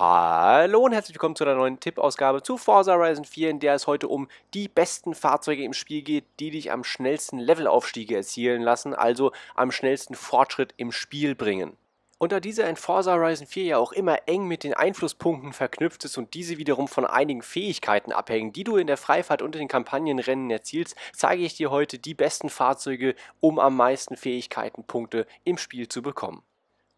Hallo und herzlich willkommen zu einer neuen Tippausgabe zu Forza Horizon 4, in der es heute um die besten Fahrzeuge im Spiel geht, die dich am schnellsten Levelaufstiege erzielen lassen, also am schnellsten Fortschritt im Spiel bringen. Und da diese in Forza Horizon 4 ja auch immer eng mit den Einflusspunkten verknüpft ist und diese wiederum von einigen Fähigkeiten abhängen, die du in der Freifahrt und in den Kampagnenrennen erzielst, zeige ich dir heute die besten Fahrzeuge, um am meisten Fähigkeitenpunkte im Spiel zu bekommen.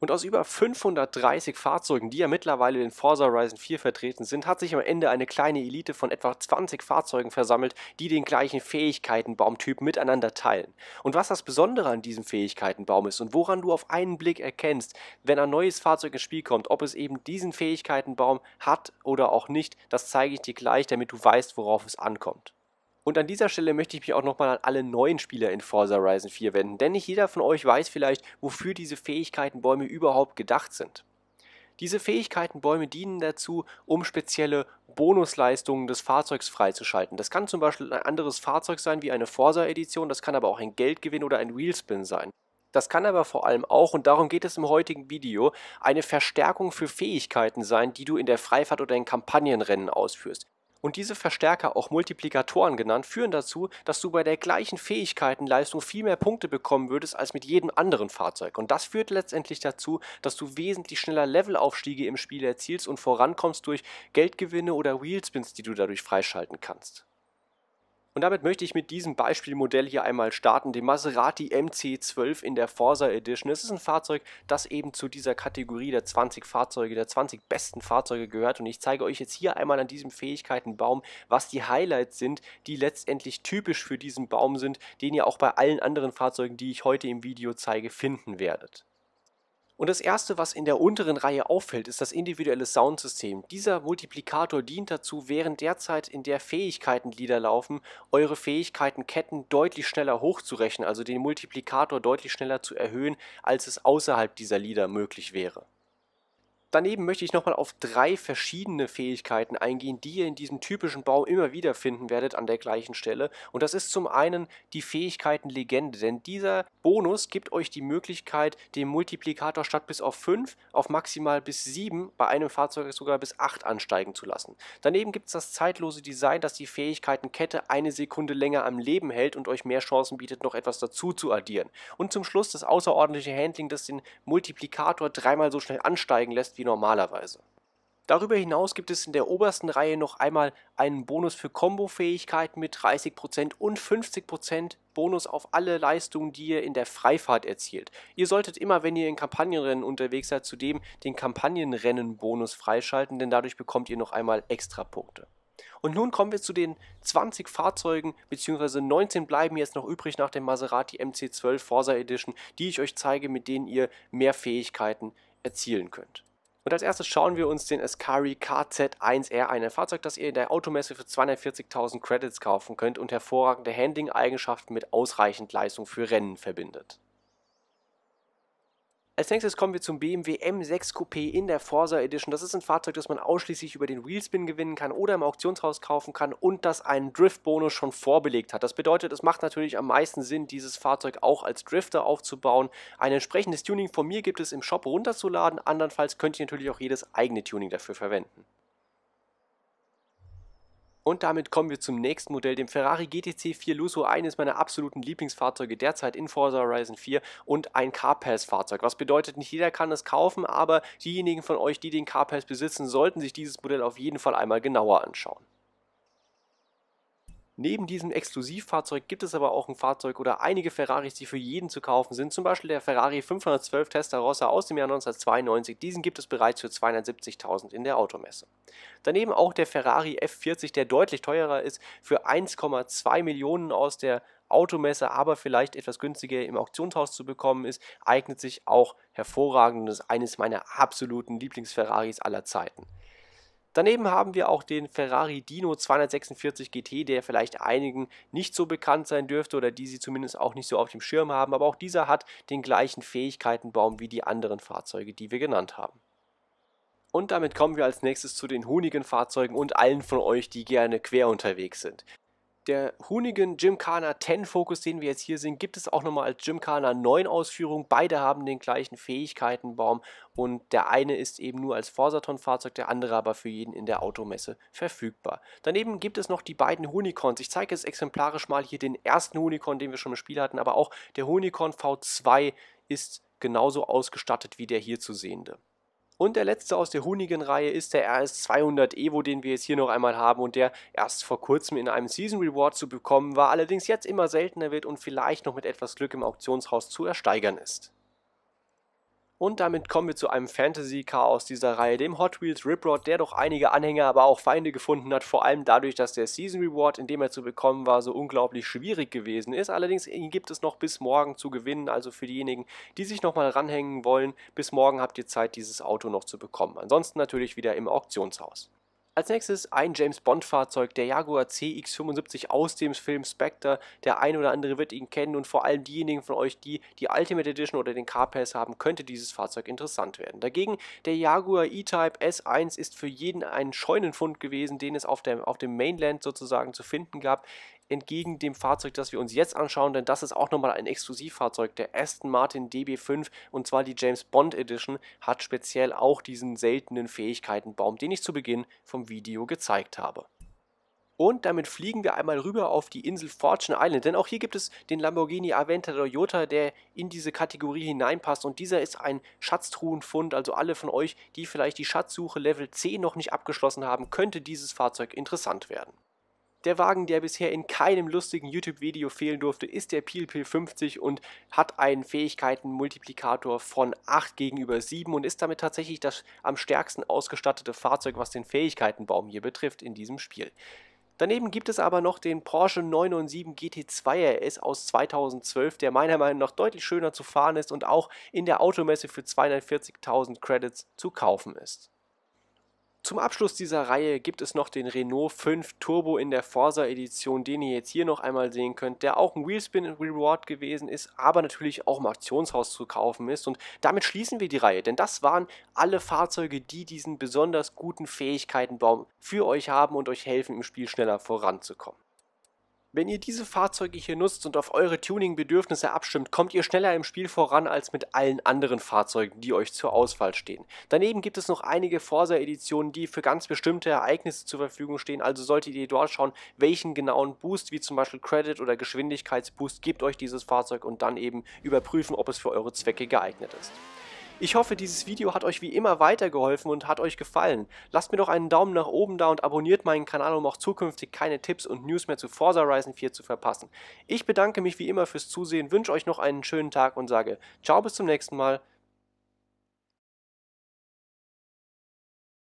Und aus über 530 Fahrzeugen, die ja mittlerweile in Forza Horizon 4 vertreten sind, hat sich am Ende eine kleine Elite von etwa 20 Fahrzeugen versammelt, die den gleichen Fähigkeitenbaumtyp miteinander teilen. Und was das Besondere an diesem Fähigkeitenbaum ist und woran du auf einen Blick erkennst, wenn ein neues Fahrzeug ins Spiel kommt, ob es eben diesen Fähigkeitenbaum hat oder auch nicht, das zeige ich dir gleich, damit du weißt, worauf es ankommt. Und an dieser Stelle möchte ich mich auch nochmal an alle neuen Spieler in Forza Horizon 4 wenden, denn nicht jeder von euch weiß vielleicht, wofür diese Fähigkeitenbäume überhaupt gedacht sind. Diese Fähigkeitenbäume dienen dazu, um spezielle Bonusleistungen des Fahrzeugs freizuschalten. Das kann zum Beispiel ein anderes Fahrzeug sein wie eine Forsa-Edition, das kann aber auch ein Geldgewinn oder ein Wheelspin sein. Das kann aber vor allem auch, und darum geht es im heutigen Video, eine Verstärkung für Fähigkeiten sein, die du in der Freifahrt oder in Kampagnenrennen ausführst und diese Verstärker, auch Multiplikatoren genannt, führen dazu, dass du bei der gleichen Fähigkeitenleistung viel mehr Punkte bekommen würdest als mit jedem anderen Fahrzeug. Und das führt letztendlich dazu, dass du wesentlich schneller Levelaufstiege im Spiel erzielst und vorankommst durch Geldgewinne oder Wheelspins, die du dadurch freischalten kannst. Und damit möchte ich mit diesem Beispielmodell hier einmal starten, dem Maserati MC12 in der Forsa Edition. Es ist ein Fahrzeug, das eben zu dieser Kategorie der 20 Fahrzeuge, der 20 besten Fahrzeuge gehört. Und ich zeige euch jetzt hier einmal an diesem Fähigkeitenbaum, was die Highlights sind, die letztendlich typisch für diesen Baum sind, den ihr auch bei allen anderen Fahrzeugen, die ich heute im Video zeige, finden werdet. Und das erste, was in der unteren Reihe auffällt, ist das individuelle Soundsystem. Dieser Multiplikator dient dazu, während der Zeit, in der Fähigkeiten Lieder laufen, eure Fähigkeiten Ketten deutlich schneller hochzurechnen, also den Multiplikator deutlich schneller zu erhöhen, als es außerhalb dieser Lieder möglich wäre. Daneben möchte ich nochmal auf drei verschiedene Fähigkeiten eingehen, die ihr in diesem typischen Baum immer wieder finden werdet an der gleichen Stelle. Und das ist zum einen die Fähigkeiten Legende, denn dieser Bonus gibt euch die Möglichkeit, den Multiplikator statt bis auf 5 auf maximal bis 7, bei einem Fahrzeug sogar bis 8 ansteigen zu lassen. Daneben gibt es das zeitlose Design, das die Fähigkeiten Kette eine Sekunde länger am Leben hält und euch mehr Chancen bietet, noch etwas dazu zu addieren. Und zum Schluss das außerordentliche Handling, das den Multiplikator dreimal so schnell ansteigen lässt, wie normalerweise. Darüber hinaus gibt es in der obersten Reihe noch einmal einen Bonus für Combo-Fähigkeiten mit 30% und 50% Bonus auf alle Leistungen, die ihr in der Freifahrt erzielt. Ihr solltet immer, wenn ihr in Kampagnenrennen unterwegs seid, zudem den Kampagnenrennen-Bonus freischalten, denn dadurch bekommt ihr noch einmal extra Punkte. Und nun kommen wir zu den 20 Fahrzeugen, beziehungsweise 19 bleiben jetzt noch übrig nach dem Maserati MC12 Forsa Edition, die ich euch zeige, mit denen ihr mehr Fähigkeiten erzielen könnt. Und als erstes schauen wir uns den Ascari KZ1R an, ein Fahrzeug, das ihr in der Automesse für 240.000 Credits kaufen könnt und hervorragende Handling-Eigenschaften mit ausreichend Leistung für Rennen verbindet. Als nächstes kommen wir zum BMW M6 Coupé in der Forsa Edition. Das ist ein Fahrzeug, das man ausschließlich über den Wheelspin gewinnen kann oder im Auktionshaus kaufen kann und das einen Driftbonus schon vorbelegt hat. Das bedeutet, es macht natürlich am meisten Sinn, dieses Fahrzeug auch als Drifter aufzubauen. Ein entsprechendes Tuning von mir gibt es im Shop runterzuladen, andernfalls könnt ihr natürlich auch jedes eigene Tuning dafür verwenden. Und damit kommen wir zum nächsten Modell, dem Ferrari GTC 4 Lusso, eines meiner absoluten Lieblingsfahrzeuge derzeit in Forza Horizon 4 und ein carpass fahrzeug Was bedeutet, nicht jeder kann es kaufen, aber diejenigen von euch, die den CarPass besitzen, sollten sich dieses Modell auf jeden Fall einmal genauer anschauen. Neben diesem Exklusivfahrzeug gibt es aber auch ein Fahrzeug oder einige Ferraris, die für jeden zu kaufen sind. Zum Beispiel der Ferrari 512 Testarossa aus dem Jahr 1992. Diesen gibt es bereits für 270.000 in der Automesse. Daneben auch der Ferrari F40, der deutlich teurer ist, für 1,2 Millionen aus der Automesse, aber vielleicht etwas günstiger im Auktionshaus zu bekommen ist, eignet sich auch hervorragend und ist eines meiner absoluten Lieblings-Ferraris aller Zeiten. Daneben haben wir auch den Ferrari Dino 246 GT, der vielleicht einigen nicht so bekannt sein dürfte oder die sie zumindest auch nicht so auf dem Schirm haben, aber auch dieser hat den gleichen Fähigkeitenbaum wie die anderen Fahrzeuge, die wir genannt haben. Und damit kommen wir als nächstes zu den hunigen Fahrzeugen und allen von euch, die gerne quer unterwegs sind der Hunigen Gymkhana 10 Fokus, den wir jetzt hier sehen, gibt es auch nochmal als Gymkhana 9 Ausführung. Beide haben den gleichen Fähigkeitenbaum und der eine ist eben nur als Forsaton-Fahrzeug, der andere aber für jeden in der Automesse verfügbar. Daneben gibt es noch die beiden Hunicons. Ich zeige jetzt exemplarisch mal hier den ersten Hunicon, den wir schon im Spiel hatten, aber auch der Hunicon V2 ist genauso ausgestattet wie der hier zu sehende. Und der letzte aus der Hunigen-Reihe ist der RS200 Evo, den wir jetzt hier noch einmal haben und der erst vor kurzem in einem Season Reward zu bekommen war, allerdings jetzt immer seltener wird und vielleicht noch mit etwas Glück im Auktionshaus zu ersteigern ist. Und damit kommen wir zu einem Fantasy-Car aus dieser Reihe, dem Hot Wheels Riprod, der doch einige Anhänger, aber auch Feinde gefunden hat, vor allem dadurch, dass der Season Reward, in dem er zu bekommen war, so unglaublich schwierig gewesen ist. Allerdings ihn gibt es noch bis morgen zu gewinnen, also für diejenigen, die sich nochmal ranhängen wollen, bis morgen habt ihr Zeit, dieses Auto noch zu bekommen. Ansonsten natürlich wieder im Auktionshaus. Als nächstes ein James Bond Fahrzeug, der Jaguar CX75 aus dem Film Spectre. Der ein oder andere wird ihn kennen und vor allem diejenigen von euch, die die Ultimate Edition oder den Car-Pass haben, könnte dieses Fahrzeug interessant werden. Dagegen der Jaguar E-Type S1 ist für jeden ein Scheunenfund gewesen, den es auf dem, auf dem Mainland sozusagen zu finden gab entgegen dem Fahrzeug, das wir uns jetzt anschauen, denn das ist auch nochmal ein Exklusivfahrzeug. Der Aston Martin DB5 und zwar die James Bond Edition hat speziell auch diesen seltenen Fähigkeitenbaum, den ich zu Beginn vom Video gezeigt habe. Und damit fliegen wir einmal rüber auf die Insel Fortune Island, denn auch hier gibt es den Lamborghini Aventador Jota, der in diese Kategorie hineinpasst und dieser ist ein Schatztruhenfund, also alle von euch, die vielleicht die Schatzsuche Level 10 noch nicht abgeschlossen haben, könnte dieses Fahrzeug interessant werden. Der Wagen, der bisher in keinem lustigen YouTube-Video fehlen durfte, ist der Peel P50 und hat einen Fähigkeitenmultiplikator von 8 gegenüber 7 und ist damit tatsächlich das am stärksten ausgestattete Fahrzeug, was den Fähigkeitenbaum hier betrifft in diesem Spiel. Daneben gibt es aber noch den Porsche 997 GT2 RS aus 2012, der meiner Meinung nach deutlich schöner zu fahren ist und auch in der Automesse für 240.000 Credits zu kaufen ist. Zum Abschluss dieser Reihe gibt es noch den Renault 5 Turbo in der Forsa Edition, den ihr jetzt hier noch einmal sehen könnt, der auch ein Wheelspin Reward gewesen ist, aber natürlich auch im Aktionshaus zu kaufen ist und damit schließen wir die Reihe, denn das waren alle Fahrzeuge, die diesen besonders guten Fähigkeitenbaum für euch haben und euch helfen im Spiel schneller voranzukommen. Wenn ihr diese Fahrzeuge hier nutzt und auf eure Tuning-Bedürfnisse abstimmt, kommt ihr schneller im Spiel voran als mit allen anderen Fahrzeugen, die euch zur Auswahl stehen. Daneben gibt es noch einige Forsa-Editionen, die für ganz bestimmte Ereignisse zur Verfügung stehen, also solltet ihr dort schauen, welchen genauen Boost, wie zum Beispiel Credit oder Geschwindigkeitsboost, gibt euch dieses Fahrzeug und dann eben überprüfen, ob es für eure Zwecke geeignet ist. Ich hoffe, dieses Video hat euch wie immer weitergeholfen und hat euch gefallen. Lasst mir doch einen Daumen nach oben da und abonniert meinen Kanal, um auch zukünftig keine Tipps und News mehr zu Forza Horizon 4 zu verpassen. Ich bedanke mich wie immer fürs Zusehen, wünsche euch noch einen schönen Tag und sage Ciao bis zum nächsten Mal.